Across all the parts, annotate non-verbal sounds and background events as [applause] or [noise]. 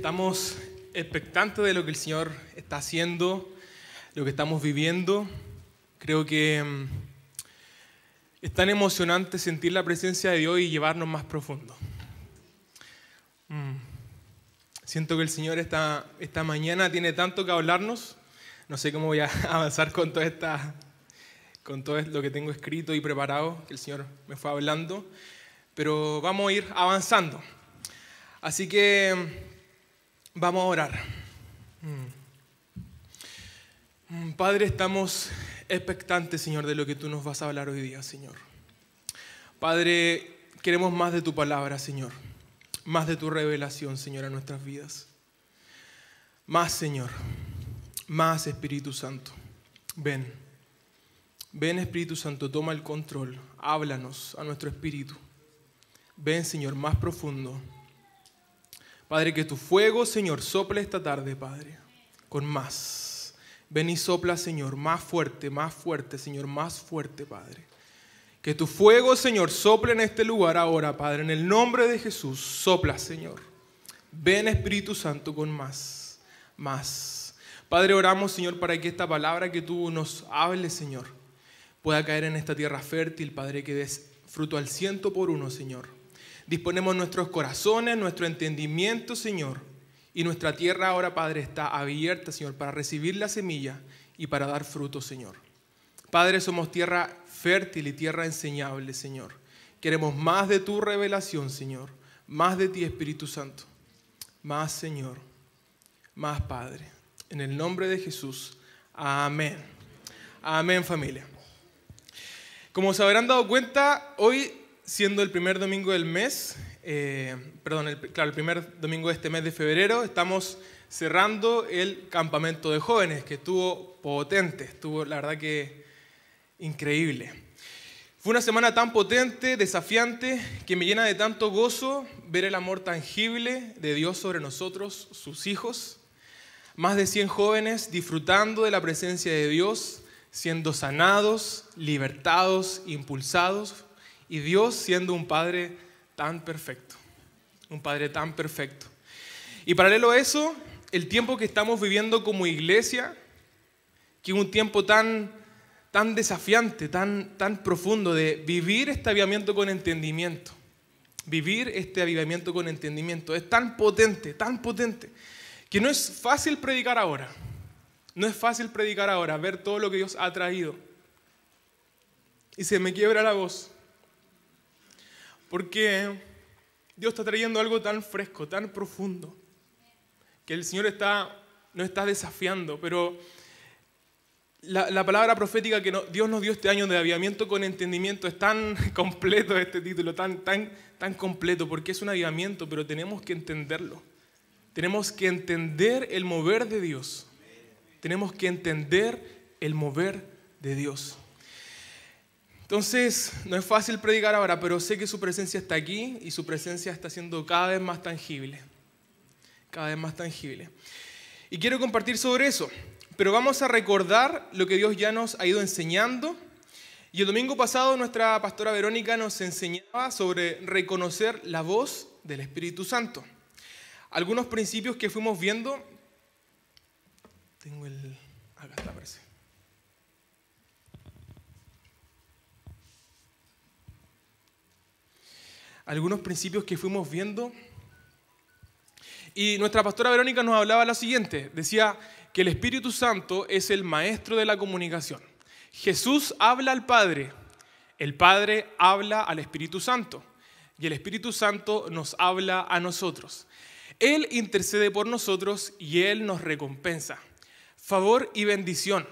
Estamos expectantes de lo que el Señor está haciendo, lo que estamos viviendo. Creo que mm, es tan emocionante sentir la presencia de Dios y llevarnos más profundo. Mm. Siento que el Señor esta, esta mañana tiene tanto que hablarnos. No sé cómo voy a [laughs] avanzar con toda esta con todo lo que tengo escrito y preparado, que el Señor me fue hablando, pero vamos a ir avanzando. Así que mm, Vamos a orar. Mm. Mm, Padre, estamos expectantes, Señor, de lo que tú nos vas a hablar hoy día, Señor. Padre, queremos más de tu palabra, Señor. Más de tu revelación, Señor, a nuestras vidas. Más, Señor. Más, Espíritu Santo. Ven. Ven, Espíritu Santo, toma el control. Háblanos a nuestro espíritu. Ven, Señor, más profundo Padre, que tu fuego, Señor, sople esta tarde, Padre, con más. Ven y sopla, Señor, más fuerte, más fuerte, Señor, más fuerte, Padre. Que tu fuego, Señor, sople en este lugar ahora, Padre, en el nombre de Jesús. Sopla, Señor. Ven, Espíritu Santo, con más, más. Padre, oramos, Señor, para que esta palabra que tú nos hables, Señor, pueda caer en esta tierra fértil, Padre, que des fruto al ciento por uno, Señor. Disponemos nuestros corazones, nuestro entendimiento, Señor. Y nuestra tierra ahora, Padre, está abierta, Señor, para recibir la semilla y para dar fruto, Señor. Padre, somos tierra fértil y tierra enseñable, Señor. Queremos más de tu revelación, Señor. Más de ti, Espíritu Santo. Más, Señor. Más, Padre. En el nombre de Jesús. Amén. Amén, familia. Como se habrán dado cuenta, hoy siendo el primer domingo del mes, eh, perdón, el, claro, el primer domingo de este mes de febrero, estamos cerrando el campamento de jóvenes, que estuvo potente, estuvo la verdad que increíble. Fue una semana tan potente, desafiante, que me llena de tanto gozo ver el amor tangible de Dios sobre nosotros, sus hijos. Más de 100 jóvenes disfrutando de la presencia de Dios, siendo sanados, libertados, impulsados y Dios siendo un Padre tan perfecto, un Padre tan perfecto. Y paralelo a eso, el tiempo que estamos viviendo como iglesia, que es un tiempo tan, tan desafiante, tan, tan profundo, de vivir este avivamiento con entendimiento. Vivir este avivamiento con entendimiento es tan potente, tan potente, que no es fácil predicar ahora. No es fácil predicar ahora, ver todo lo que Dios ha traído. Y se me quiebra la voz. Porque Dios está trayendo algo tan fresco, tan profundo, que el Señor está, nos está desafiando, pero la, palabra profética que Dios nos dio este año de avivamiento con entendimiento es tan [laughs] completo este título, tan, tan, tan completo, porque es un avivamiento, pero tenemos que entenderlo. Tenemos que entender el mover de Dios. Tenemos que entender el mover de Dios. Entonces, no es fácil predicar ahora, pero sé que su presencia está aquí y su presencia está siendo cada vez más tangible. Cada vez más tangible. Y quiero compartir sobre eso, pero vamos a recordar lo que Dios ya nos ha ido enseñando. Y el domingo pasado nuestra pastora Verónica nos enseñaba sobre reconocer la voz del Espíritu Santo. Algunos principios que fuimos viendo. Tengo el. Acá está, parece. algunos principios que fuimos viendo. Y nuestra pastora Verónica nos hablaba la siguiente, decía que el Espíritu Santo es el maestro de la comunicación. Jesús habla al Padre, el Padre habla al Espíritu Santo y el Espíritu Santo nos habla a nosotros. Él intercede por nosotros y Él nos recompensa. Favor y bendición.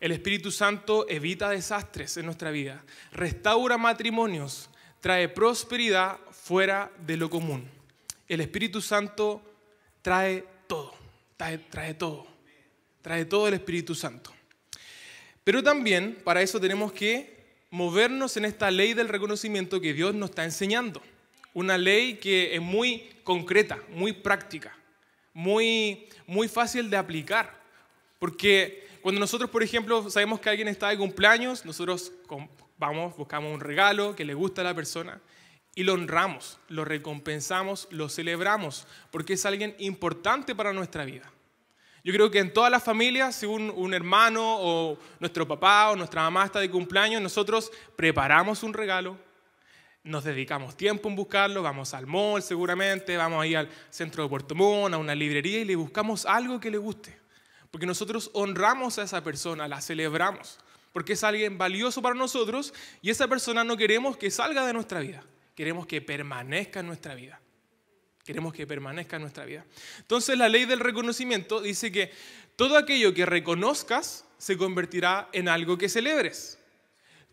El Espíritu Santo evita desastres en nuestra vida, restaura matrimonios, trae prosperidad fuera de lo común. El Espíritu Santo trae todo, trae, todo, trae todo el Espíritu Santo. Pero también para eso tenemos que movernos en esta ley del reconocimiento que Dios nos está enseñando. Una ley que es muy concreta, muy práctica, muy, muy fácil de aplicar. Porque cuando nosotros, por ejemplo, sabemos que alguien está de cumpleaños, nosotros vamos, buscamos un regalo que le gusta a la persona y lo honramos, lo recompensamos, lo celebramos, porque es alguien importante para nuestra vida. Yo creo que en todas las familias, si un, un, hermano o nuestro papá o nuestra mamá está de cumpleaños, nosotros preparamos un regalo, nos dedicamos tiempo en buscarlo, vamos al mall seguramente, vamos ahí al centro de Puerto Montt, a una librería y le buscamos algo que le guste. Porque nosotros honramos a esa persona, la celebramos, porque es alguien valioso para nosotros y esa persona no queremos que salga de nuestra vida, queremos que permanezca en nuestra vida. Queremos que permanezca en nuestra vida. Entonces la ley del reconocimiento dice que todo aquello que reconozcas se convertirá en algo que celebres.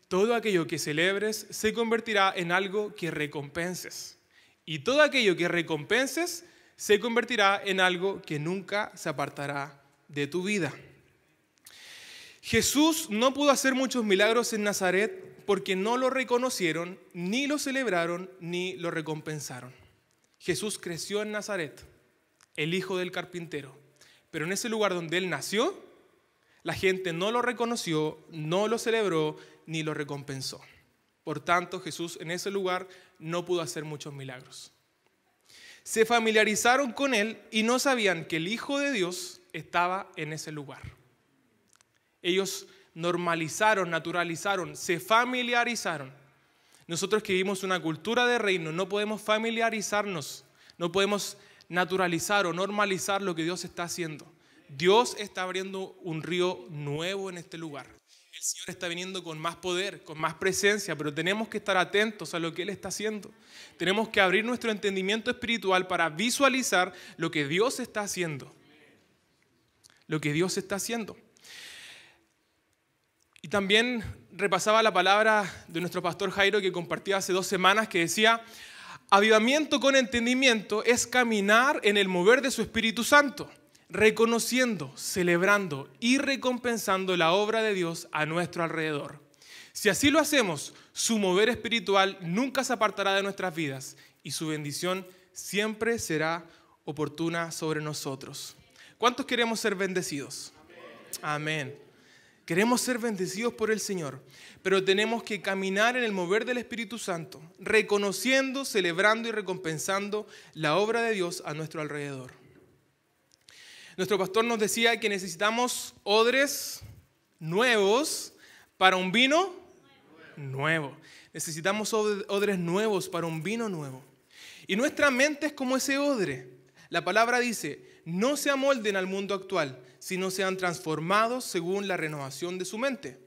Todo aquello que celebres se convertirá en algo que recompenses. Y todo aquello que recompenses se convertirá en algo que nunca se apartará de tu vida. Jesús no pudo hacer muchos milagros en Nazaret porque no lo reconocieron, ni lo celebraron, ni lo recompensaron. Jesús creció en Nazaret, el hijo del carpintero, pero en ese lugar donde él nació, la gente no lo reconoció, no lo celebró, ni lo recompensó. Por tanto, Jesús en ese lugar no pudo hacer muchos milagros. Se familiarizaron con él y no sabían que el Hijo de Dios estaba en ese lugar. Ellos normalizaron, naturalizaron, se familiarizaron. Nosotros que vivimos una cultura de reino no podemos familiarizarnos, no podemos naturalizar o normalizar lo que Dios está haciendo. Dios está abriendo un río nuevo en este lugar. El Señor está viniendo con más poder, con más presencia, pero tenemos que estar atentos a lo que Él está haciendo. Tenemos que abrir nuestro entendimiento espiritual para visualizar lo que Dios está haciendo lo que Dios está haciendo. Y también repasaba la palabra de nuestro pastor Jairo que compartía hace dos semanas que decía, avivamiento con entendimiento es caminar en el mover de su Espíritu Santo, reconociendo, celebrando y recompensando la obra de Dios a nuestro alrededor. Si así lo hacemos, su mover espiritual nunca se apartará de nuestras vidas y su bendición siempre será oportuna sobre nosotros. ¿Cuántos queremos ser bendecidos? Amén. Queremos ser bendecidos por el Señor, pero tenemos que caminar en el mover del Espíritu Santo, reconociendo, celebrando y recompensando la obra de Dios a nuestro alrededor. Nuestro pastor nos decía que necesitamos odres nuevos para un vino nuevo. Necesitamos odres nuevos para un vino nuevo. Y nuestra mente es como ese odre. La palabra dice, no se amolden al mundo actual, sino sean transformados según la renovación de su mente.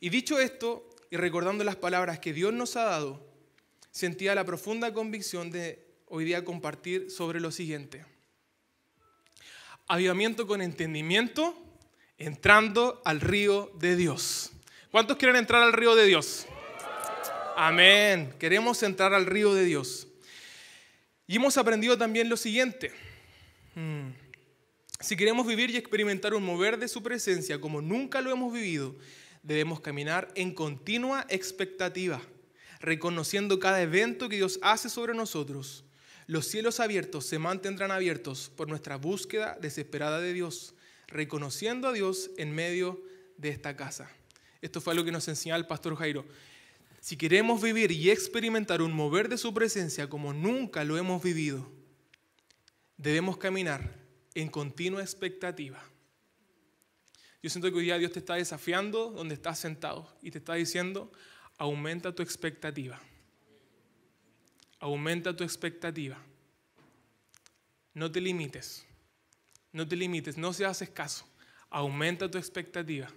Y dicho esto, y recordando las palabras que Dios nos ha dado, sentía la profunda convicción de hoy día compartir sobre lo siguiente. Avivamiento con entendimiento, entrando al río de Dios. ¿Cuántos quieren entrar al río de Dios? Amén. Queremos entrar al río de Dios. Y hemos aprendido también lo siguiente. Hmm. Si queremos vivir y experimentar un mover de su presencia como nunca lo hemos vivido, debemos caminar en continua expectativa, reconociendo cada evento que Dios hace sobre nosotros. Los cielos abiertos se mantendrán abiertos por nuestra búsqueda desesperada de Dios, reconociendo a Dios en medio de esta casa. Esto fue lo que nos enseñó el pastor Jairo. Si queremos vivir y experimentar un mover de su presencia como nunca lo hemos vivido, debemos caminar en continua expectativa. Yo siento que hoy día Dios te está desafiando donde estás sentado y te está diciendo, aumenta tu expectativa. Aumenta tu expectativa. No te limites. No te limites, no se haces escaso. Aumenta tu expectativa.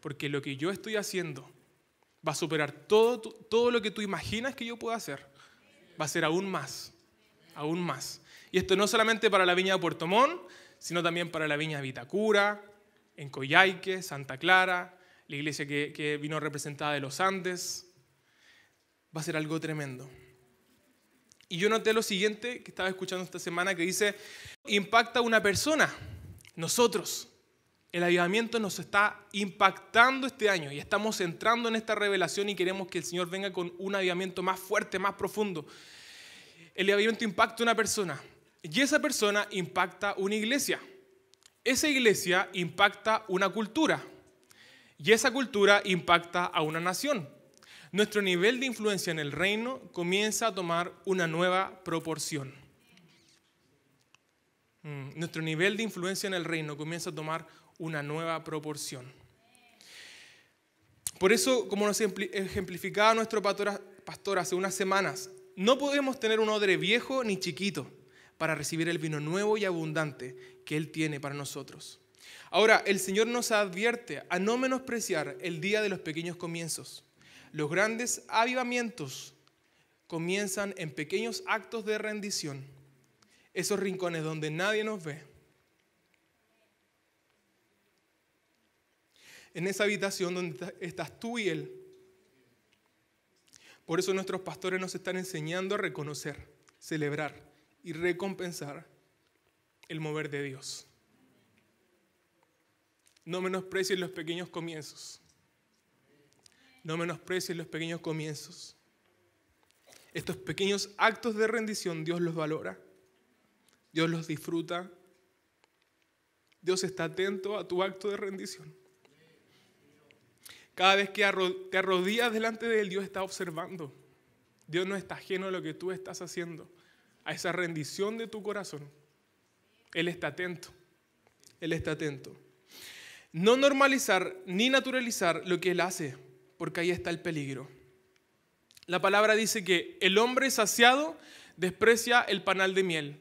Porque lo que yo estoy haciendo va a superar todo, todo lo que tú imaginas que yo pueda hacer. Va a ser aún más, aún más. Y esto no solamente para la viña de Puerto Montt, sino también para la viña de Vitacura, en Coyhaique, Santa Clara, la iglesia que, vino representada de los Andes. Va a ser algo tremendo. Y yo noté lo siguiente que estaba escuchando esta semana que dice, impacta a una persona, nosotros. El avivamiento nos está impactando este año y estamos entrando en esta revelación y queremos que el Señor venga con un avivamiento más fuerte, más profundo. El avivamiento impacta a una persona. Y esa persona impacta una iglesia. Esa iglesia impacta una cultura. Y esa cultura impacta a una nación. Nuestro nivel de influencia en el reino comienza a tomar una nueva proporción. Mm, nuestro nivel de influencia en el reino comienza a tomar una nueva proporción. Por eso, como nos ejemplificaba nuestro pastor, hace unas semanas, no podemos tener un odre viejo ni chiquito para recibir el vino nuevo y abundante que Él tiene para nosotros. Ahora, el Señor nos advierte a no menospreciar el día de los pequeños comienzos. Los grandes avivamientos comienzan en pequeños actos de rendición, esos rincones donde nadie nos ve. En esa habitación donde estás tú y Él. Por eso nuestros pastores nos están enseñando a reconocer, celebrar y recompensar el mover de Dios. No menosprecies los pequeños comienzos. No menosprecies los pequeños comienzos. Estos pequeños actos de rendición Dios los valora. Dios los disfruta. Dios está atento a tu acto de rendición. Cada vez que te arrodillas delante de Él, Dios está observando. Dios no está ajeno a lo que tú estás haciendo a esa rendición de tu corazón, Él está atento. Él está atento. No normalizar ni naturalizar lo que Él hace, porque ahí está el peligro. La palabra dice que el hombre saciado desprecia el panal de miel,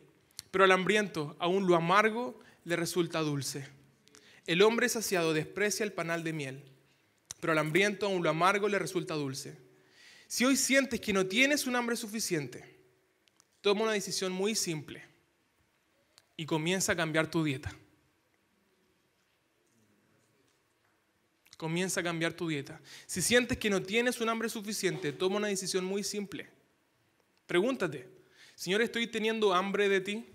pero al hambriento aún lo amargo le resulta dulce. El hombre saciado desprecia el panal de miel, pero al hambriento aún lo amargo le resulta dulce. Si hoy sientes que no tienes un hambre suficiente, toma una decisión muy simple y comienza a cambiar tu dieta. Comienza a cambiar tu dieta. Si sientes que no tienes un hambre suficiente, toma una decisión muy simple. Pregúntate, Señor, ¿estoy teniendo hambre de ti?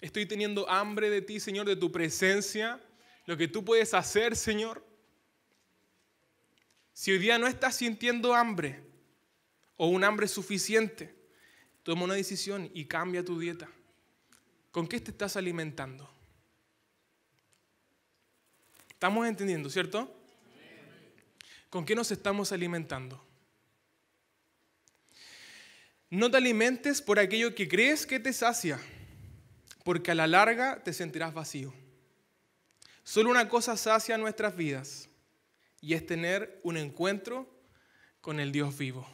¿Estoy teniendo hambre de ti, Señor, de tu presencia? Lo que tú puedes hacer, Señor. Si hoy día no estás sintiendo hambre o un hambre suficiente, Toma una decisión y cambia tu dieta. ¿Con qué te estás alimentando? Estamos entendiendo, ¿cierto? ¿Con qué nos estamos alimentando? No te alimentes por aquello que crees que te sacia, porque a la larga te sentirás vacío. Solo una cosa sacia nuestras vidas y es tener un encuentro con el Dios vivo.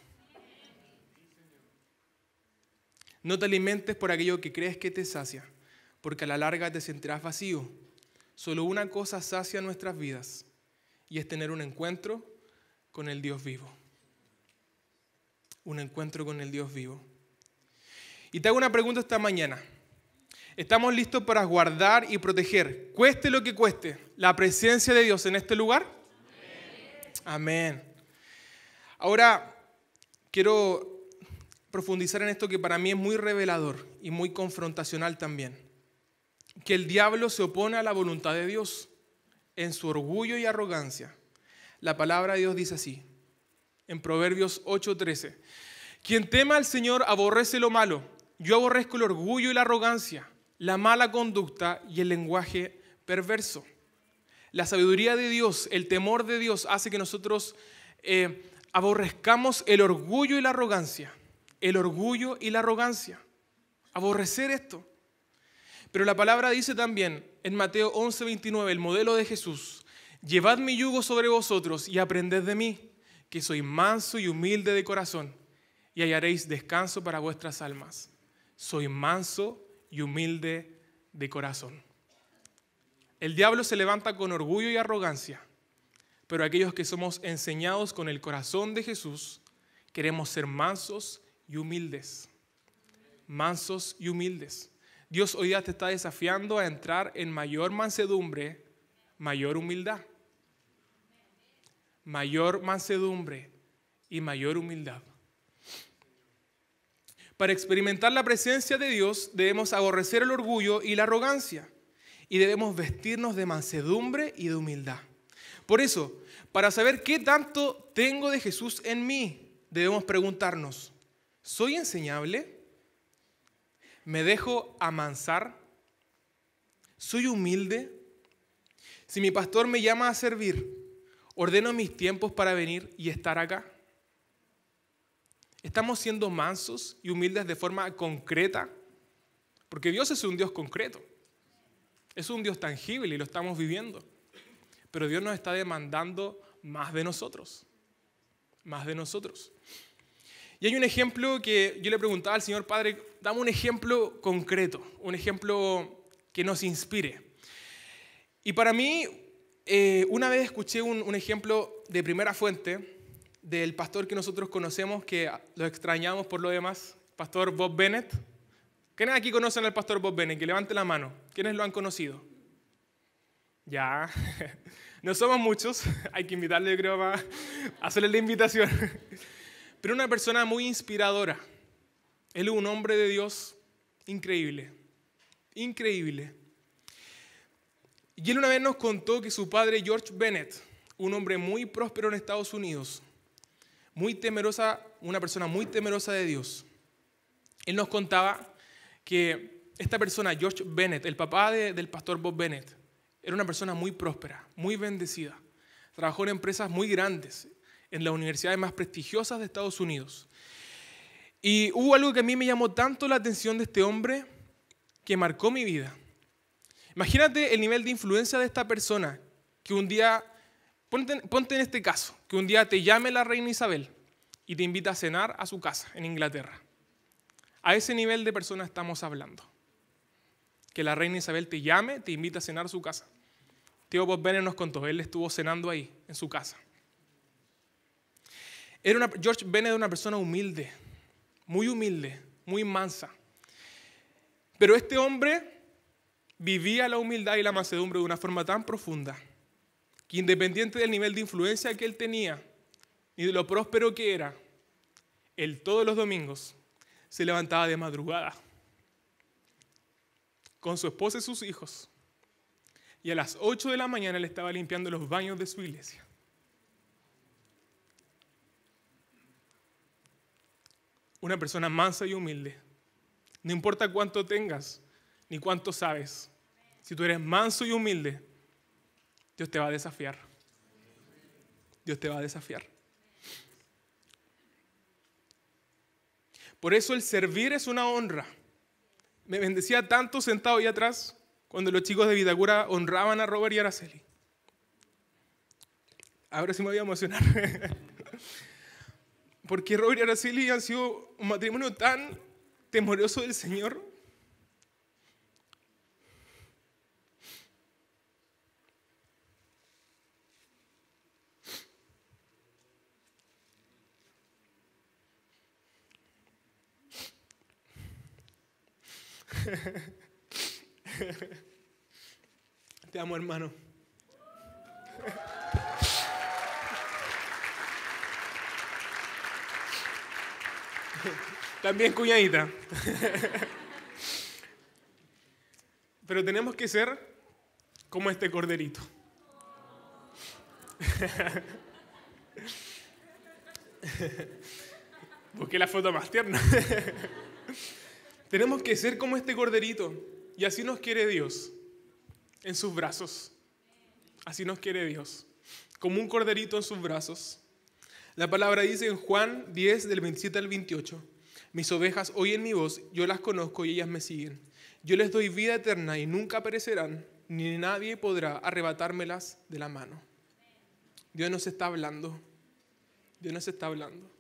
No te alimentes por aquello que crees que te sacia, porque a la larga te sentirás vacío. Solo una cosa sacia nuestras vidas y es tener un encuentro con el Dios vivo. Un encuentro con el Dios vivo. Y te hago una pregunta esta mañana. ¿Estamos listos para guardar y proteger, cueste lo que cueste, la presencia de Dios en este lugar? Amén. Ahora, quiero profundizar en esto que para mí es muy revelador y muy confrontacional también. Que el diablo se opone a la voluntad de Dios en su orgullo y arrogancia. La palabra de Dios dice así, en Proverbios 8:13. Quien tema al Señor aborrece lo malo. Yo aborrezco el orgullo y la arrogancia, la mala conducta y el lenguaje perverso. La sabiduría de Dios, el temor de Dios hace que nosotros eh, aborrezcamos el orgullo y la arrogancia el orgullo y la arrogancia. Aborrecer esto. Pero la palabra dice también en Mateo 11, 29, el modelo de Jesús, llevad mi yugo sobre vosotros y aprended de mí, que soy manso y humilde de corazón, y hallaréis descanso para vuestras almas. Soy manso y humilde de corazón. El diablo se levanta con orgullo y arrogancia, pero aquellos que somos enseñados con el corazón de Jesús, queremos ser mansos y humildes. Mansos y humildes. Dios hoy día te está desafiando a entrar en mayor mansedumbre, mayor humildad. Mayor mansedumbre y mayor humildad. Para experimentar la presencia de Dios debemos aborrecer el orgullo y la arrogancia y debemos vestirnos de mansedumbre y de humildad. Por eso, para saber qué tanto tengo de Jesús en mí, debemos preguntarnos, ¿Soy enseñable? ¿Me dejo amansar? ¿Soy humilde? Si mi pastor me llama a servir, ¿ordeno mis tiempos para venir y estar acá? ¿Estamos siendo mansos y humildes de forma concreta? Porque Dios es un Dios concreto, es un Dios tangible y lo estamos viviendo. Pero Dios nos está demandando más de nosotros, más de nosotros. Y hay un ejemplo que yo le preguntaba al Señor, Padre, dame un ejemplo concreto, un ejemplo que nos inspire. Y para mí, eh, una vez escuché un, un, ejemplo de primera fuente del pastor que nosotros conocemos, que lo extrañamos por lo demás, pastor Bob Bennett. ¿Quiénes aquí conocen al pastor Bob Bennett? Que levante la mano. ¿Quiénes lo han conocido? Ya. [laughs] No somos muchos, [laughs] hay que invitarle, creo, a hacerle la invitación pero una persona muy inspiradora. Él es un hombre de Dios increíble, increíble. Y él una vez nos contó que su padre George Bennett, un hombre muy próspero en Estados Unidos, muy temerosa, una persona muy temerosa de Dios. Él nos contaba que esta persona, George Bennett, el papá del pastor Bob Bennett, era una persona muy próspera, muy bendecida. Trabajó en empresas muy grandes, en las universidades más prestigiosas de Estados Unidos. Y hubo algo que a mí me llamó tanto la atención de este hombre que marcó mi vida. Imagínate el nivel de influencia de esta persona que un día, ponte, en este caso, que un día te llame la reina Isabel y te invita a cenar a su casa en Inglaterra. A ese nivel de persona estamos hablando. Que la reina Isabel te llame, te invita a cenar a su casa. Tío Bob Bennett nos contó, él estuvo cenando ahí, en su casa. George Bennett era una persona humilde, muy humilde, muy mansa. Pero este hombre vivía la humildad y la mansedumbre de una forma tan profunda que independiente del nivel de influencia que él tenía y de lo próspero que era, él todos los domingos se levantaba de madrugada con su esposa y sus hijos y a las 8 de la mañana le estaba limpiando los baños de su iglesia. una persona mansa y humilde. No importa cuánto tengas ni cuánto sabes. Si tú eres manso y humilde, Dios te va a desafiar. Dios te va a desafiar. Por eso el servir es una honra. Me bendecía tanto sentado ahí atrás cuando los chicos de Vidagura honraban a Robert y Araceli. Ahora sí me voy a emocionar. [laughs] ¿por qué Robert y Araceli han sido un matrimonio tan temoroso del Señor? [laughs] Te amo, hermano. [laughs] También cuñadita. [laughs] Pero tenemos que ser como este corderito. [laughs] Busqué la foto más tierna. Tenemos que ser como este corderito. Y así nos quiere Dios. En sus brazos. Así nos quiere Dios. Como un corderito en sus brazos. La palabra dice en Juan 10, del 27 al 28, mis ovejas oyen mi voz, yo las conozco y ellas me siguen. Yo les doy vida eterna y nunca perecerán, ni nadie podrá arrebatármelas de la mano. Dios nos está hablando. Dios nos está hablando.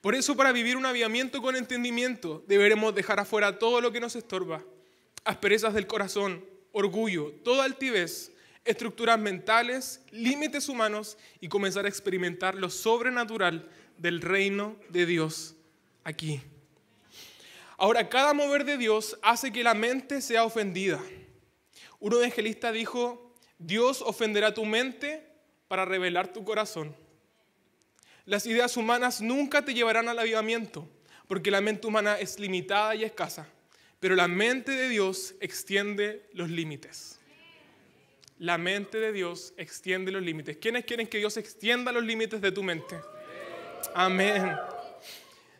Por eso para vivir un aviamiento con entendimiento deberemos dejar afuera todo lo que nos estorba, asperezas del corazón, orgullo, toda altivez, estructuras mentales, límites humanos y comenzar a experimentar lo sobrenatural del reino de Dios aquí. Ahora, cada mover de Dios hace que la mente sea ofendida. Un evangelista dijo, Dios ofenderá tu mente para revelar tu corazón. Las ideas humanas nunca te llevarán al avivamiento, porque la mente humana es limitada y escasa, pero la mente de Dios extiende los límites. La mente de Dios extiende los límites. ¿Quiénes quieren que Dios extienda los límites de tu mente? Amén.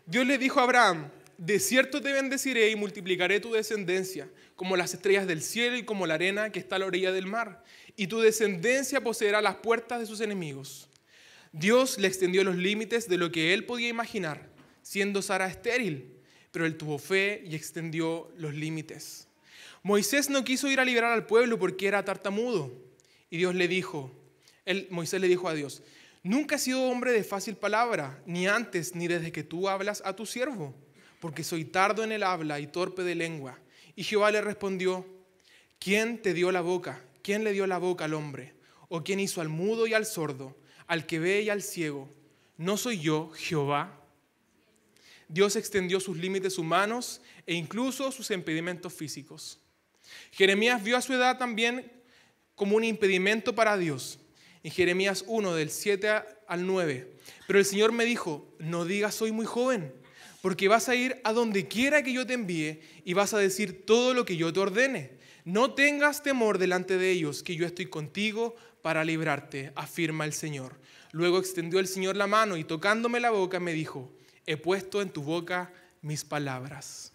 Dios le dijo a Abraham, de cierto te bendeciré y multiplicaré tu descendencia, como las estrellas del cielo y como la arena que está a la orilla del mar. Y tu descendencia poseerá las puertas de sus enemigos. Dios le extendió los límites de lo que él podía imaginar, siendo Sara estéril, pero él tuvo fe y extendió los límites. Moisés no quiso ir a liberar al pueblo porque era tartamudo. Y Dios le dijo, Moisés le dijo a Dios, nunca he sido hombre de fácil palabra, ni antes ni desde que tú hablas a tu siervo, porque soy tardo en el habla y torpe de lengua. Y Jehová le respondió, ¿quién te dio la boca? ¿Quién le dio la boca al hombre? ¿O quién hizo al mudo y al sordo, al que ve y al ciego? ¿No soy yo, Jehová? Dios extendió sus límites humanos e incluso sus impedimentos físicos. Jeremías vio a su edad también como un impedimento para Dios. En Jeremías 1, del 7 al 9. Pero el Señor me dijo, no digas soy muy joven, porque vas a ir a donde quiera que yo te envíe y vas a decir todo lo que yo te ordene. No tengas temor delante de ellos, que yo estoy contigo para librarte, afirma el Señor. Luego extendió el Señor la mano y tocándome la boca me dijo, he puesto en tu boca mis palabras.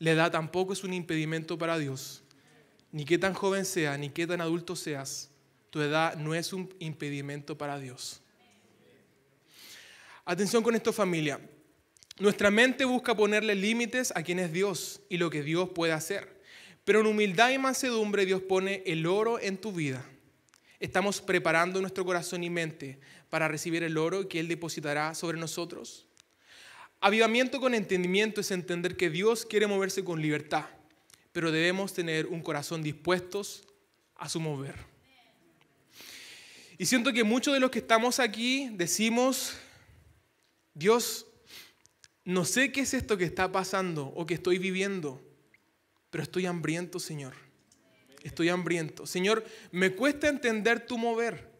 La edad tampoco es un impedimento para Dios. Ni qué tan joven sea, ni qué tan adulto seas, tu edad no es un impedimento para Dios. Atención con esto familia. Nuestra mente busca ponerle límites a quien es Dios y lo que Dios puede hacer. Pero en humildad y mansedumbre Dios pone el oro en tu vida. Estamos preparando nuestro corazón y mente para recibir el oro que Él depositará sobre nosotros. Avivamiento con entendimiento es entender que Dios quiere moverse con libertad, pero debemos tener un corazón dispuestos a su mover. Y siento que muchos de los que estamos aquí decimos, Dios, no sé qué es esto que está pasando o que estoy viviendo, pero estoy hambriento, Señor. Estoy hambriento. Señor, me cuesta entender tu mover,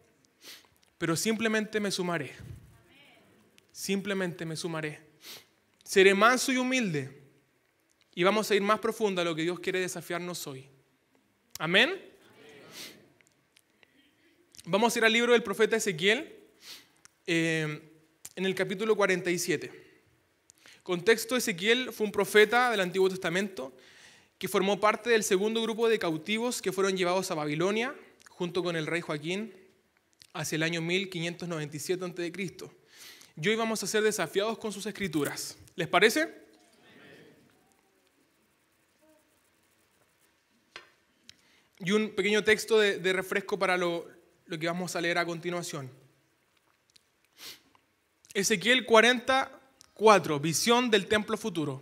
pero simplemente me sumaré. Simplemente me sumaré. Seré manso y humilde. Y vamos a ir más profundo a lo que Dios quiere desafiarnos hoy. Amén. Vamos a ir al libro del profeta Ezequiel, eh, en el capítulo 47. Contexto, Ezequiel fue un profeta del Antiguo Testamento que formó parte del segundo grupo de cautivos que fueron llevados a Babilonia junto con el rey Joaquín hacia el año 1597 a.C y hoy vamos a ser desafiados con sus escrituras. ¿Les parece? Y un pequeño texto de, refresco para lo, lo que vamos a leer a continuación. Ezequiel 44, visión del templo futuro.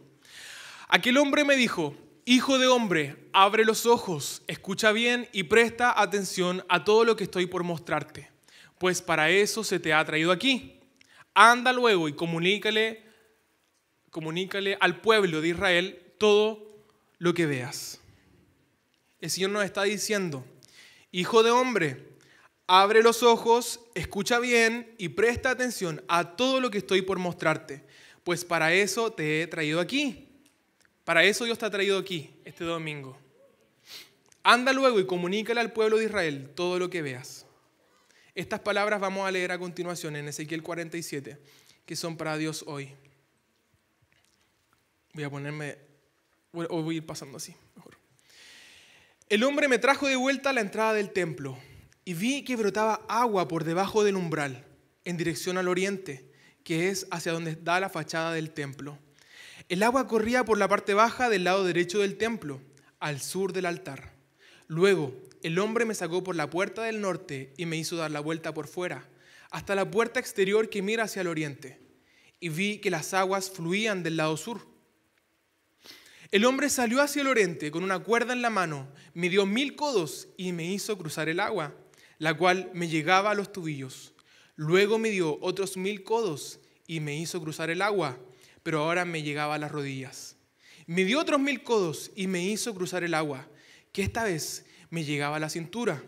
Aquel hombre me dijo, Hijo de hombre, abre los ojos, escucha bien y presta atención a todo lo que estoy por mostrarte, pues para eso se te ha traído aquí anda luego y comunícale, comunícale al pueblo de Israel todo lo que veas. El Señor nos está diciendo, hijo de hombre, abre los ojos, escucha bien y presta atención a todo lo que estoy por mostrarte, pues para eso te he traído aquí. Para eso Dios te ha traído aquí este domingo. Anda luego y comunícale al pueblo de Israel todo lo que veas. Estas palabras vamos a leer a continuación en Ezequiel 47, que son para Dios hoy. Voy a ponerme, o voy a ir pasando así, mejor. El hombre me trajo de vuelta a la entrada del templo y vi que brotaba agua por debajo del umbral, en dirección al oriente, que es hacia donde da la fachada del templo. El agua corría por la parte baja del lado derecho del templo, al sur del altar. Luego el hombre me sacó por la puerta del norte y me hizo dar la vuelta por fuera, hasta la puerta exterior que mira hacia el oriente, y vi que las aguas fluían del lado sur. El hombre salió hacia el oriente con una cuerda en la mano, me dio mil codos y me hizo cruzar el agua, la cual me llegaba a los tubillos. Luego me dio otros mil codos y me hizo cruzar el agua, pero ahora me llegaba a las rodillas. Me dio otros mil codos y me hizo cruzar el agua, que esta vez me llegaba a la cintura.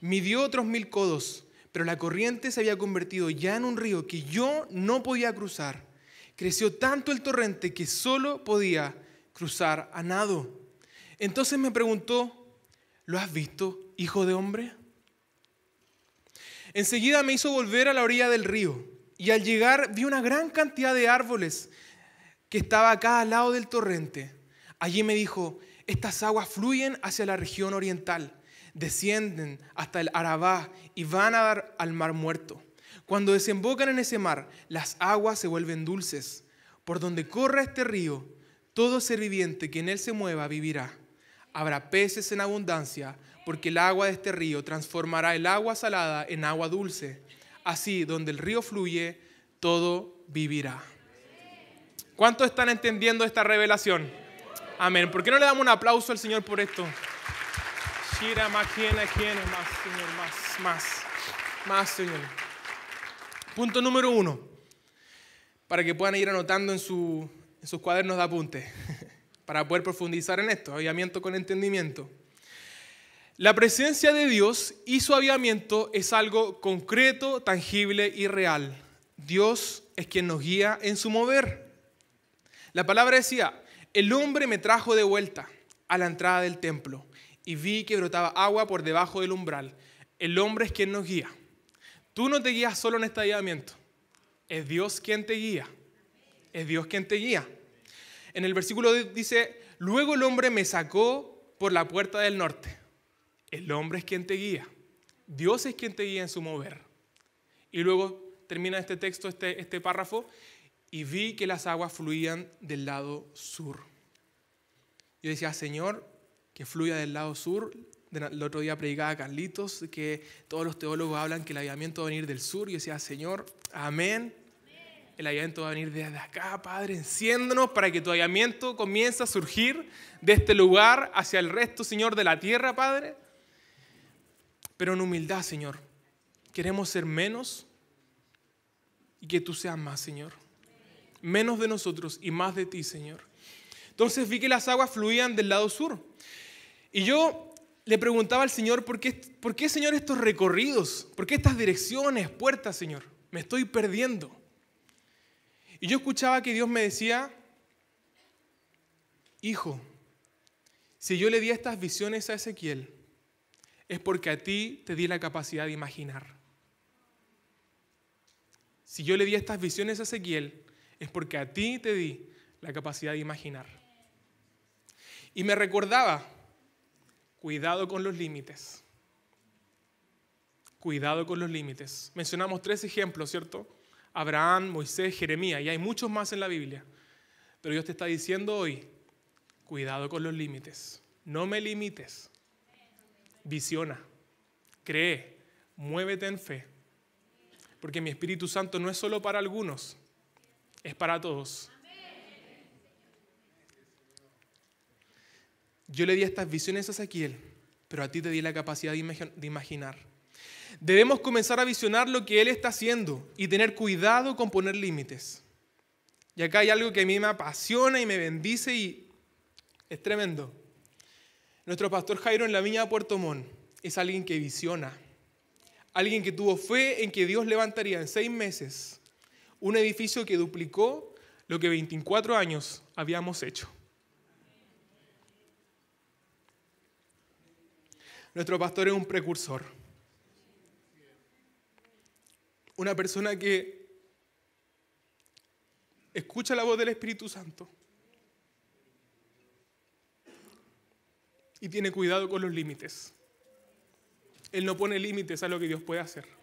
Midió otros mil codos, pero la corriente se había convertido ya en un río que yo no podía cruzar. Creció tanto el torrente que solo podía cruzar a nado. Entonces me preguntó, ¿lo has visto, hijo de hombre? Enseguida me hizo volver a la orilla del río y al llegar vi una gran cantidad de árboles que estaba acá al lado del torrente. Allí me dijo, estas aguas fluyen hacia la región oriental, descienden hasta el Arabá y van a dar al mar muerto. Cuando desembocan en ese mar, las aguas se vuelven dulces. Por donde corra este río, todo ser viviente que en él se mueva vivirá. Habrá peces en abundancia, porque el agua de este río transformará el agua salada en agua dulce. Así, donde el río fluye, todo vivirá. ¿Cuántos están entendiendo esta revelación? Amén. ¿Por qué no le damos un aplauso al Señor por esto? Shira más, quién, quién, más, Señor, más, más, más, Señor. Punto número uno, para que puedan ir anotando en, su, en sus cuadernos de apunte, [laughs] para poder profundizar en esto, avivamiento con entendimiento. La presencia de Dios y su avivamiento es algo concreto, tangible y real. Dios es quien nos guía en su mover. La palabra decía, el hombre me trajo de vuelta a la entrada del templo y vi que brotaba agua por debajo del umbral. El hombre es quien nos guía. Tú no te guías solo en este hallamiento. Es Dios quien te guía. Es Dios quien te guía. En el versículo dice, luego el hombre me sacó por la puerta del norte. El hombre es quien te guía. Dios es quien te guía en su mover. Y luego termina este texto, este, este párrafo, y vi que las aguas fluían del lado sur. Yo decía, Señor, que fluya del lado sur. El otro día predicaba Carlitos que todos los teólogos hablan que el avivamiento va a venir del sur. Yo decía, Señor, amén. El avivamiento va a venir desde acá, Padre. Enciéndonos para que tu avivamiento comience a surgir de este lugar hacia el resto, Señor, de la tierra, Padre. Pero en humildad, Señor. Queremos ser menos y que tú seas más, Señor menos de nosotros y más de ti, Señor. Entonces vi que las aguas fluían del lado sur. Y yo le preguntaba al Señor, ¿por qué, ¿por qué Señor, estos recorridos? ¿Por qué estas direcciones, puertas, Señor? Me estoy perdiendo. Y yo escuchaba que Dios me decía, hijo, si yo le di estas visiones a Ezequiel, es porque a ti te di la capacidad de imaginar. Si yo le di estas visiones a Ezequiel, es porque a ti te di la capacidad de imaginar. Y me recordaba, cuidado con los límites. Cuidado con los límites. Mencionamos tres ejemplos, ¿cierto? Abraham, Moisés, Jeremías, y hay muchos más en la Biblia. Pero Dios te está diciendo hoy, cuidado con los límites. No me limites. Visiona, cree, muévete en fe. Porque mi Espíritu Santo no es solo para algunos, es para todos. Yo le di estas visiones a Ezequiel, pero a ti te di la capacidad de imaginar. Debemos comenzar a visionar lo que Él está haciendo y tener cuidado con poner límites. Y acá hay algo que a mí me apasiona y me bendice y es tremendo. Nuestro pastor Jairo en la viña de Puerto Montt es alguien que visiona, alguien que tuvo fe en que Dios levantaría en seis meses un edificio que duplicó lo que 24 años habíamos hecho. Nuestro pastor es un precursor. Una persona que escucha la voz del Espíritu Santo y tiene cuidado con los límites. Él no pone límites a lo que Dios puede hacer.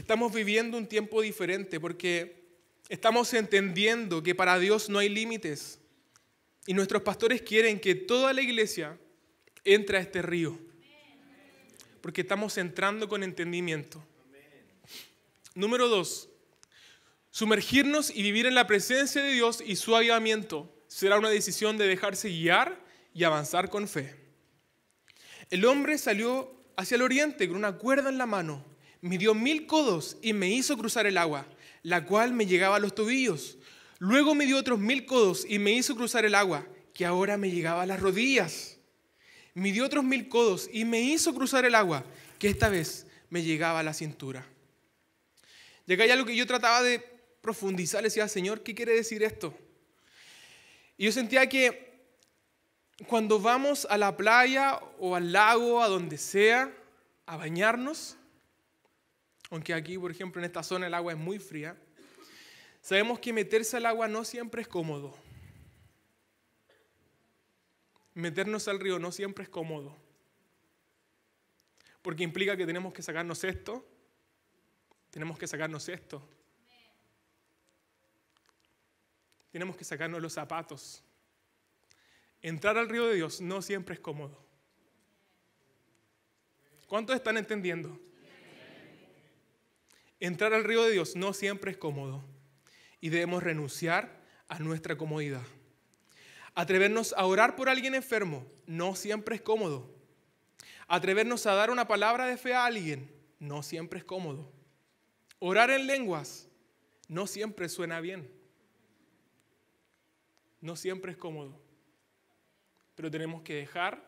Estamos viviendo un tiempo diferente porque estamos entendiendo que para Dios no hay límites. Y nuestros pastores quieren que toda la iglesia entre a este río. Porque estamos entrando con entendimiento. Número dos, sumergirnos y vivir en la presencia de Dios y su avivamiento será una decisión de dejarse guiar y avanzar con fe. El hombre salió hacia el oriente con una cuerda en la mano midió mil codos y me hizo cruzar el agua, la cual me llegaba a los tobillos. Luego me dio otros mil codos y me hizo cruzar el agua, que ahora me llegaba a las rodillas. Me dio otros mil codos y me hizo cruzar el agua, que esta vez me llegaba a la cintura. Llega ya lo que yo trataba de profundizar, decía, Señor, ¿qué quiere decir esto? Y yo sentía que cuando vamos a la playa o al lago, a donde sea, a bañarnos, aunque aquí, por ejemplo, en esta zona el agua es muy fría, sabemos que meterse al agua no siempre es cómodo. Meternos al río no siempre es cómodo. Porque implica que tenemos que sacarnos esto, tenemos que sacarnos esto, tenemos que sacarnos los zapatos. Entrar al río de Dios no siempre es cómodo. ¿Cuántos están entendiendo? Entrar al río de Dios no siempre es cómodo y debemos renunciar a nuestra comodidad. Atrevernos a orar por alguien enfermo no siempre es cómodo. Atrevernos a dar una palabra de fe a alguien no siempre es cómodo. Orar en lenguas no siempre suena bien. No siempre es cómodo. Pero tenemos que dejar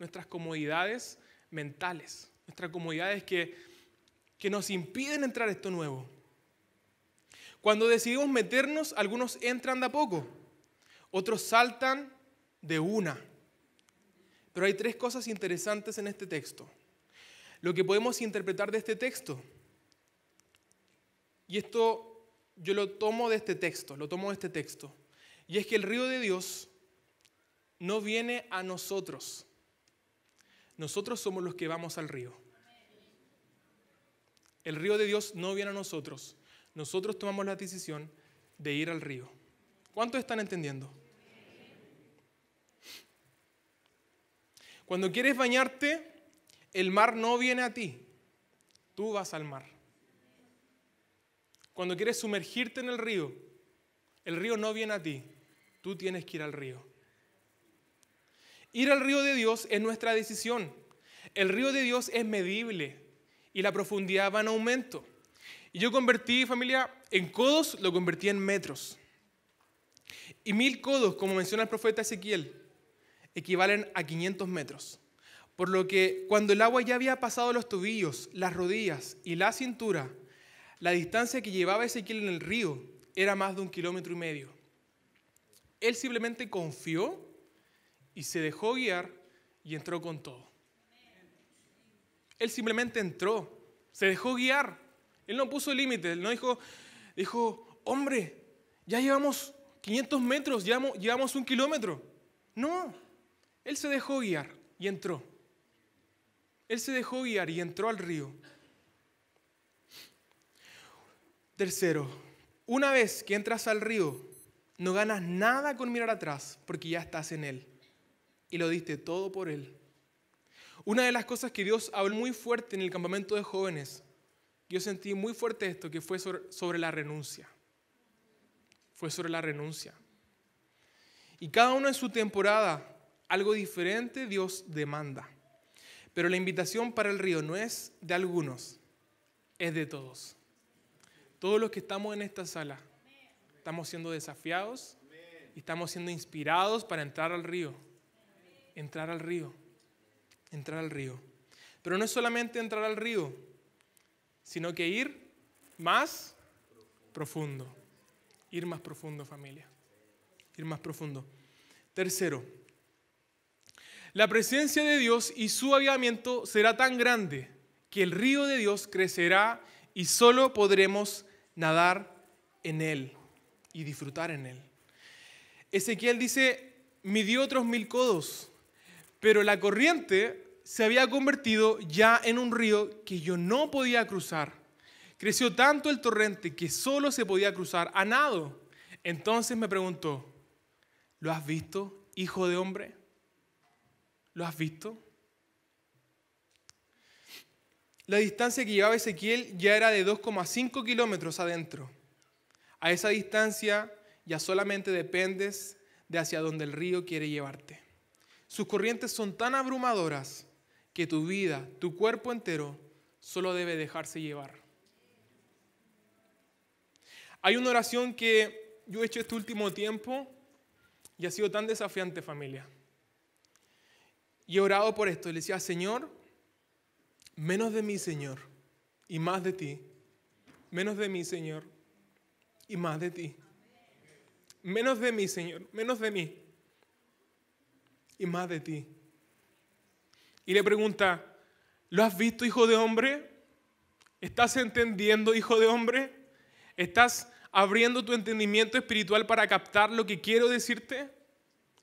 nuestras comodidades mentales, nuestras comodidades que que nos impiden entrar esto nuevo. Cuando decidimos meternos, algunos entran de a poco, otros saltan de una. Pero hay tres cosas interesantes en este texto. Lo que podemos interpretar de este texto, y esto yo lo tomo de este texto, lo tomo de este texto, y es que el río de Dios no viene a nosotros. Nosotros somos los que vamos al río. El río de Dios no viene a nosotros. Nosotros tomamos la decisión de ir al río. ¿Cuántos están entendiendo? Cuando quieres bañarte, el mar no viene a ti. Tú vas al mar. Cuando quieres sumergirte en el río, el río no viene a ti. Tú tienes que ir al río. Ir al río de Dios es nuestra decisión. El río de Dios es medible y la profundidad va en aumento. Y yo convertí, familia, en codos lo convertí en metros. Y mil codos, como menciona el profeta Ezequiel, equivalen a 500 metros. Por lo que cuando el agua ya había pasado los tobillos, las rodillas y la cintura, la distancia que llevaba Ezequiel en el río era más de un kilómetro y medio. Él simplemente confió y se dejó guiar y entró con todo. Él simplemente entró, se dejó guiar. Él no puso límites, él no dijo, dijo, hombre, ya llevamos 500 metros, llevamos un kilómetro. No, él se dejó guiar y entró. Él se dejó guiar y entró al río. Tercero, una vez que entras al río, no ganas nada con mirar atrás porque ya estás en él y lo diste todo por él. Una de las cosas que Dios habló muy fuerte en el campamento de jóvenes, yo sentí muy fuerte esto, que fue sobre, sobre la renuncia. Fue sobre la renuncia. Y cada uno en su temporada, algo diferente Dios demanda. Pero la invitación para el río no es de algunos, es de todos. Todos los que estamos en esta sala estamos siendo desafiados y estamos siendo inspirados para entrar al río. Entrar al río entrar al río. Pero no es solamente entrar al río, sino que ir más profundo. Ir más profundo, familia. Ir más profundo. Tercero, la presencia de Dios y su avivamiento será tan grande que el río de Dios crecerá y solo podremos nadar en él y disfrutar en él. Ezequiel dice, midió otros mil codos pero la corriente se había convertido ya en un río que yo no podía cruzar. Creció tanto el torrente que solo se podía cruzar a nado. Entonces me preguntó, ¿lo has visto, hijo de hombre? ¿Lo has visto? La distancia que llevaba Ezequiel ya era de 2,5 kilómetros adentro. A esa distancia ya solamente dependes de hacia donde el río quiere llevarte. Sus corrientes son tan abrumadoras que tu vida, tu cuerpo entero, solo debe dejarse llevar. Hay una oración que yo he hecho este último tiempo y ha sido tan desafiante familia. Y he orado por esto. Le decía, Señor, menos de mí, Señor, y más de ti. Menos de mí, Señor, y más de ti. Menos de mí, Señor, menos de mí y más de ti. Y le pregunta, ¿lo has visto, hijo de hombre? ¿Estás entendiendo, hijo de hombre? ¿Estás abriendo tu entendimiento espiritual para captar lo que quiero decirte?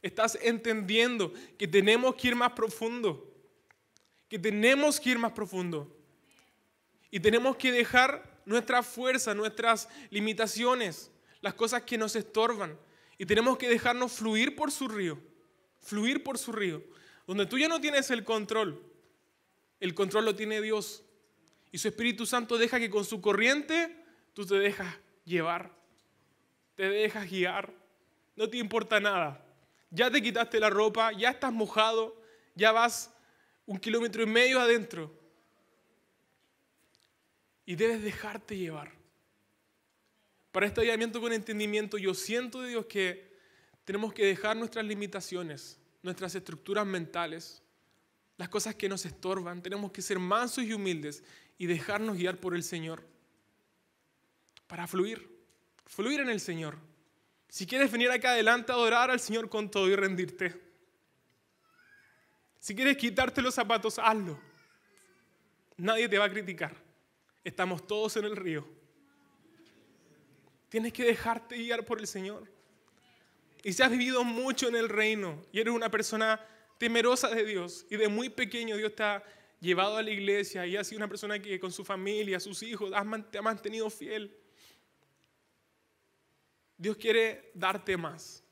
¿Estás entendiendo que tenemos que ir más profundo? Que tenemos que ir más profundo. Y tenemos que dejar nuestra fuerza, nuestras limitaciones, las cosas que nos estorban. Y tenemos que dejarnos fluir por su río fluir por su río, donde tú ya no tienes el control, el control lo tiene Dios. Y su Espíritu Santo deja que con su corriente tú te dejas llevar, te dejas guiar, no te importa nada. Ya te quitaste la ropa, ya estás mojado, ya vas un kilómetro y medio adentro. Y debes dejarte llevar. Para este avivamiento con entendimiento, yo siento de Dios que tenemos que dejar nuestras limitaciones, nuestras estructuras mentales, las cosas que nos estorban. Tenemos que ser mansos y humildes y dejarnos guiar por el Señor para fluir, fluir en el Señor. Si quieres venir acá adelante a adorar al Señor con todo y rendirte. Si quieres quitarte los zapatos, hazlo. Nadie te va a criticar. Estamos todos en el río. Tienes que dejarte guiar por el Señor y si has vivido mucho en el reino y eres una persona temerosa de Dios y de muy pequeño Dios te ha llevado a la iglesia y has sido una persona que con su familia, sus hijos, te ha mantenido fiel, Dios quiere darte más.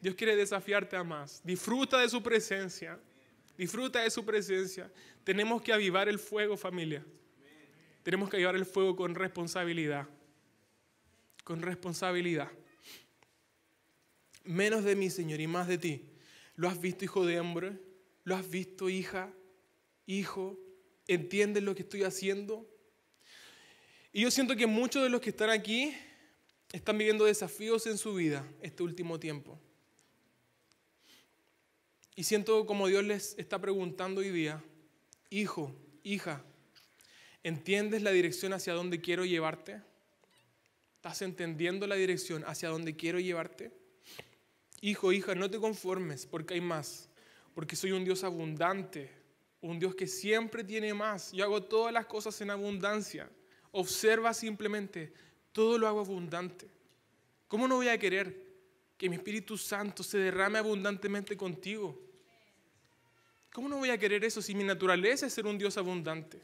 Dios quiere desafiarte a más. Disfruta de su presencia. Disfruta de su presencia. Tenemos que avivar el fuego, familia. Tenemos que avivar el fuego con responsabilidad. Con responsabilidad menos de mí, Señor, y más de ti. ¿Lo has visto, hijo de hombre? ¿Lo has visto, hija? Hijo, ¿entiendes lo que estoy haciendo? Y yo siento que muchos de los que están aquí están viviendo desafíos en su vida este último tiempo. Y siento como Dios les está preguntando hoy día, hijo, hija, ¿entiendes la dirección hacia donde quiero llevarte? ¿Estás entendiendo la dirección hacia donde quiero llevarte? Hijo, hija, no te conformes porque hay más, porque soy un Dios abundante, un Dios que siempre tiene más. Yo hago todas las cosas en abundancia. Observa simplemente, todo lo hago abundante. ¿Cómo no voy a querer que mi Espíritu Santo se derrame abundantemente contigo? ¿Cómo no voy a querer eso si mi naturaleza es ser un Dios abundante?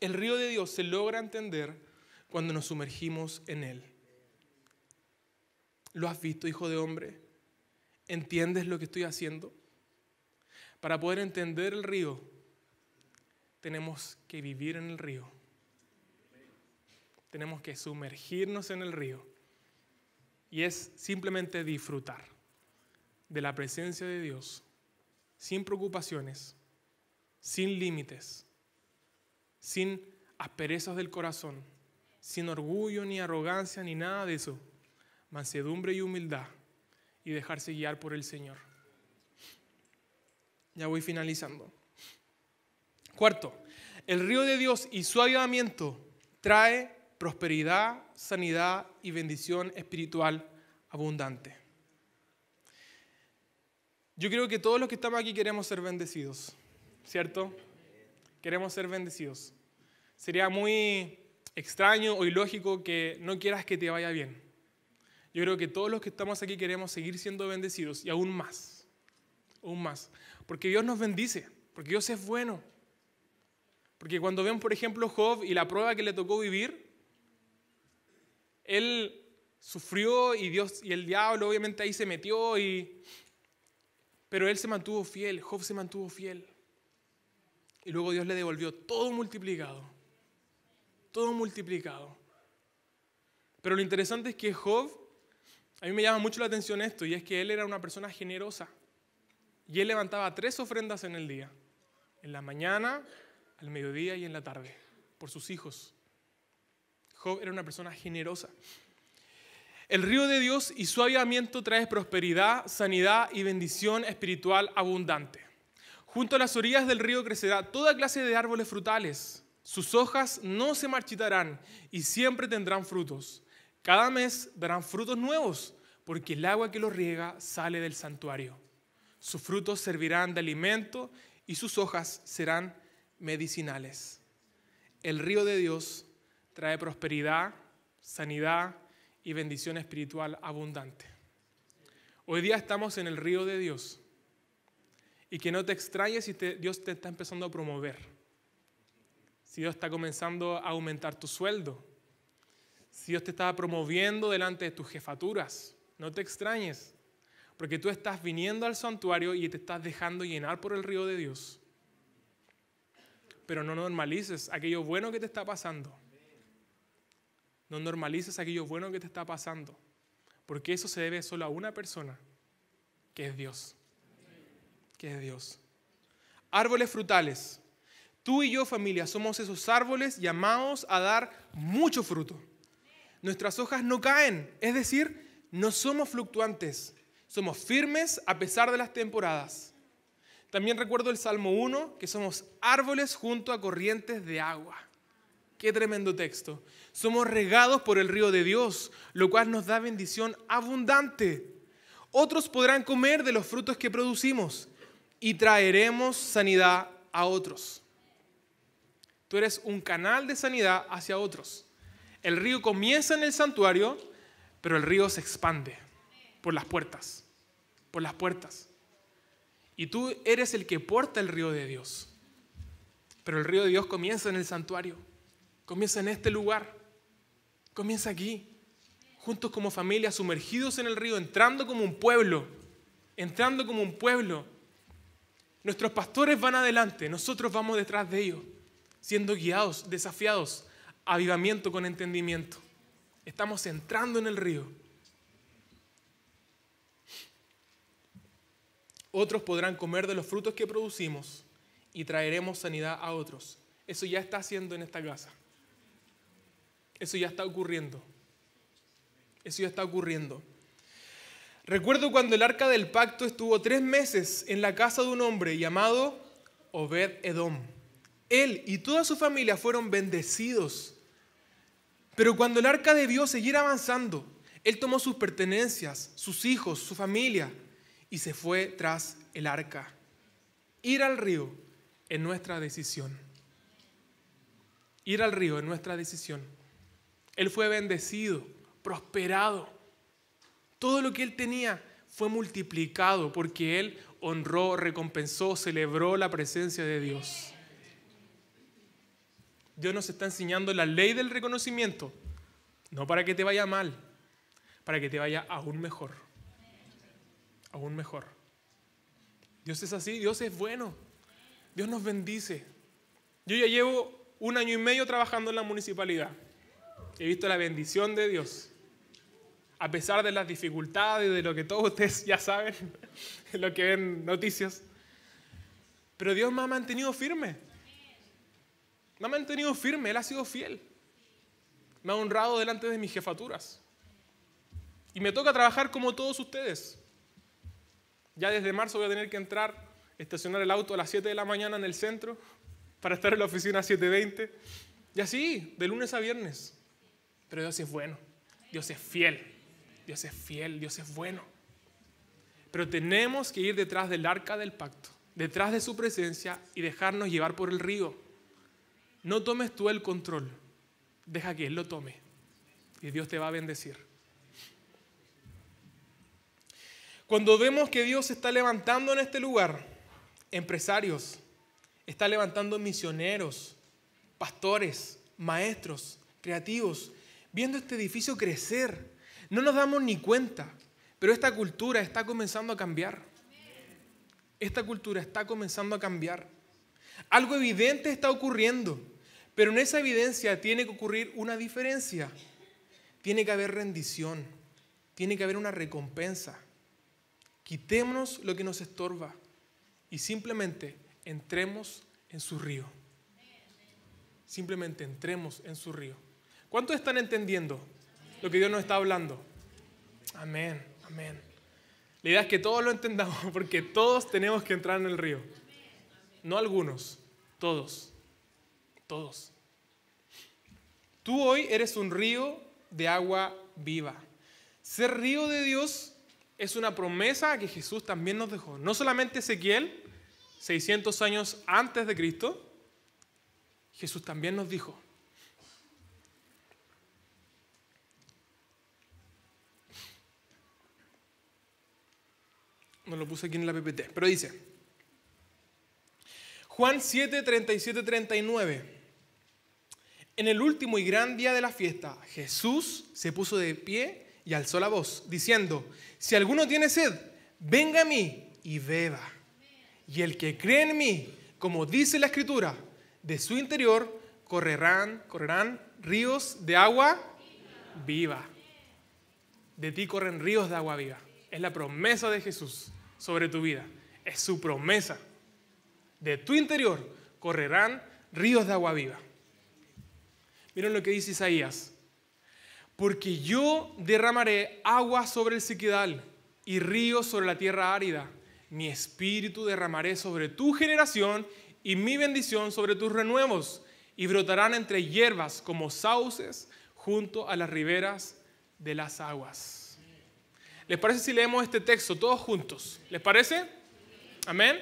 El río de Dios se logra entender cuando nos sumergimos en él. ¿Lo has visto, hijo de hombre? ¿Entiendes lo que estoy haciendo? Para poder entender el río, tenemos que vivir en el río. Tenemos que sumergirnos en el río. Y es simplemente disfrutar de la presencia de Dios, sin preocupaciones, sin límites, sin asperezas del corazón, sin orgullo ni arrogancia ni nada de eso mansedumbre y humildad y dejarse guiar por el Señor. Ya voy finalizando. Cuarto, el río de Dios y su avivamiento trae prosperidad, sanidad y bendición espiritual abundante. Yo creo que todos los que estamos aquí queremos ser bendecidos, ¿cierto? Queremos ser bendecidos. Sería muy extraño o ilógico que no quieras que te vaya bien. Yo creo que todos los que estamos aquí queremos seguir siendo bendecidos y aún más, aún más, porque Dios nos bendice, porque Dios es bueno. Porque cuando ven, por ejemplo, Job y la prueba que le tocó vivir, él sufrió y Dios y el diablo obviamente ahí se metió y pero él se mantuvo fiel, Job se mantuvo fiel. Y luego Dios le devolvió todo multiplicado. Todo multiplicado. Pero lo interesante es que Job a mí me llama mucho la atención esto, y es que él era una persona generosa. Y él levantaba tres ofrendas en el día, en la mañana, al mediodía y en la tarde, por sus hijos. Job era una persona generosa. El río de Dios y su avivamiento trae prosperidad, sanidad y bendición espiritual abundante. Junto a las orillas del río crecerá toda clase de árboles frutales. Sus hojas no se marchitarán y siempre tendrán frutos. Cada mes darán frutos nuevos, porque el agua que los riega sale del santuario. Sus frutos servirán de alimento y sus hojas serán medicinales. El río de Dios trae prosperidad, sanidad y bendición espiritual abundante. Hoy día estamos en el río de Dios. Y que no te extrañes si Dios te está empezando a promover. Si Dios está comenzando a aumentar tu sueldo si Dios te estaba promoviendo delante de tus jefaturas, no te extrañes, porque tú estás viniendo al santuario y te estás dejando llenar por el río de Dios. Pero no normalices aquello bueno que te está pasando. No normalices aquello bueno que te está pasando, porque eso se debe solo a una persona, que es Dios. Que es Dios. Árboles frutales. Tú y yo, familia, somos esos árboles llamados a dar mucho fruto nuestras hojas no caen, es decir, no somos fluctuantes, somos firmes a pesar de las temporadas. También recuerdo el Salmo 1, que somos árboles junto a corrientes de agua. Qué tremendo texto. Somos regados por el río de Dios, lo cual nos da bendición abundante. Otros podrán comer de los frutos que producimos y traeremos sanidad a otros. Tú eres un canal de sanidad hacia otros. El río comienza en el santuario, pero el río se expande por las puertas, por las puertas. Y tú eres el que porta el río de Dios. Pero el río de Dios comienza en el santuario, comienza en este lugar, comienza aquí, juntos como familia, sumergidos en el río, entrando como un pueblo, entrando como un pueblo. Nuestros pastores van adelante, nosotros vamos detrás de ellos, siendo guiados, desafiados, avivamiento con entendimiento. Estamos entrando en el río. Otros podrán comer de los frutos que producimos y traeremos sanidad a otros. Eso ya está haciendo en esta casa. Eso ya está ocurriendo. Eso ya está ocurriendo. Recuerdo cuando el arca del pacto estuvo tres meses en la casa de un hombre llamado Obed Edom. Él y toda su familia fueron bendecidos pero cuando el arca debió seguir avanzando, él tomó sus pertenencias, sus hijos, su familia, y se fue tras el arca. Ir al río en nuestra decisión. Ir al río en nuestra decisión. Él fue bendecido, prosperado. Todo lo que él tenía fue multiplicado porque él honró, recompensó, celebró la presencia de Dios. Dios nos está enseñando la ley del reconocimiento, no para que te vaya mal, para que te vaya aún mejor. Aún mejor. Dios es así, Dios es bueno. Dios nos bendice. Yo ya llevo un año y medio trabajando en la municipalidad. He visto la bendición de Dios. A pesar de las dificultades, de lo que todos ustedes ya saben, [laughs] lo que ven noticias. Pero Dios me ha mantenido firme. Me han mantenido firme, Él ha sido fiel. Me ha honrado delante de mis jefaturas. Y me toca trabajar como todos ustedes. Ya desde marzo voy a tener que entrar, estacionar el auto a las 7 de la mañana en el centro para estar en la oficina a 7.20. Y así, de lunes a viernes. Pero Dios es bueno, Dios es fiel, Dios es fiel, Dios es bueno. Pero tenemos que ir detrás del arca del pacto, detrás de su presencia y dejarnos llevar por el río. No tomes tú el control. Deja que Él lo tome. Y Dios te va a bendecir. Cuando vemos que Dios está levantando en este lugar, empresarios, está levantando misioneros, pastores, maestros, creativos, viendo este edificio crecer, no nos damos ni cuenta, pero esta cultura está comenzando a cambiar. Esta cultura está comenzando a cambiar. Algo evidente está ocurriendo. Pero en esa evidencia tiene que ocurrir una diferencia. Tiene que haber rendición. Tiene que haber una recompensa. Quitémonos lo que nos estorba y simplemente entremos en su río. Simplemente entremos en su río. ¿Cuántos están entendiendo lo que Dios nos está hablando? Amén, amén. La idea es que todos lo entendamos [laughs] porque todos tenemos que entrar en el río. No algunos, todos todos. Tú hoy eres un río de agua viva. Ser río de Dios es una promesa que Jesús también nos dejó. No solamente Ezequiel, 600 años antes de Cristo, Jesús también nos dijo. No lo puse aquí en la PPT, pero dice, Juan 7, 37, 39. En el último y gran día de la fiesta, Jesús se puso de pie y alzó la voz, diciendo, si alguno tiene sed, venga a mí y beba. Y el que cree en mí, como dice la escritura, de su interior correrán, correrán ríos de agua viva. De ti corren ríos de agua viva. Es la promesa de Jesús sobre tu vida. Es su promesa. De tu interior correrán ríos de agua viva. Miren lo que dice Isaías. Porque yo derramaré agua sobre el sequedal y ríos sobre la tierra árida. Mi espíritu derramaré sobre tu generación y mi bendición sobre tus renuevos. Y brotarán entre hierbas como sauces junto a las riberas de las aguas. ¿Les parece si leemos este texto todos juntos? ¿Les parece? Amén.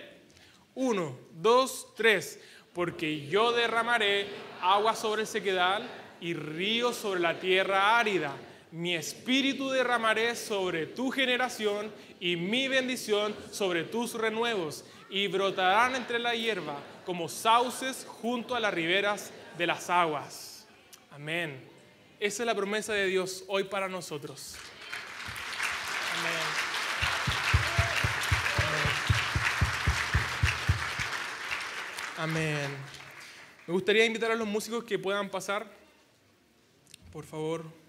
Uno, dos, tres porque yo derramaré agua sobre el sequedal y río sobre la tierra árida. Mi espíritu derramaré sobre tu generación y mi bendición sobre tus renuevos, y brotarán entre la hierba como sauces junto a las riberas de las aguas. Amén. Esa es la promesa de Dios hoy para nosotros. Amén. Amén. Me gustaría invitar a los músicos que puedan pasar. Por favor.